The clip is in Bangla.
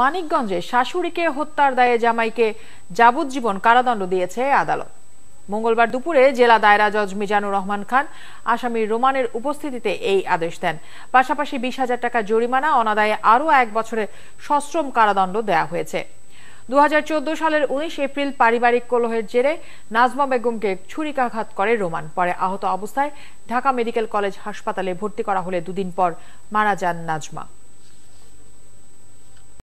মানিকগঞ্জে শাশুড়িকে হত্যার দায়ে জামাইকে যাবজ্জীবন কারাদণ্ড দিয়েছে আদালত মঙ্গলবার দুপুরে জেলা দায়রা জজ মিজানুর রহমান খান আসামি রোমানের উপস্থিতিতে এই আদেশ দেন পাশাপাশি বিশ হাজার টাকা জরিমানা অনাদায়ে আরও এক বছরের সশ্রম কারাদণ্ড দেয়া হয়েছে দু সালের উনিশ এপ্রিল পারিবারিক কলহের জেরে নাজমা বেগমকে ছুরিকাঘাত করে রোমান পরে আহত অবস্থায় ঢাকা মেডিকেল কলেজ হাসপাতালে ভর্তি করা হলে দুদিন পর মারা যান নাজমা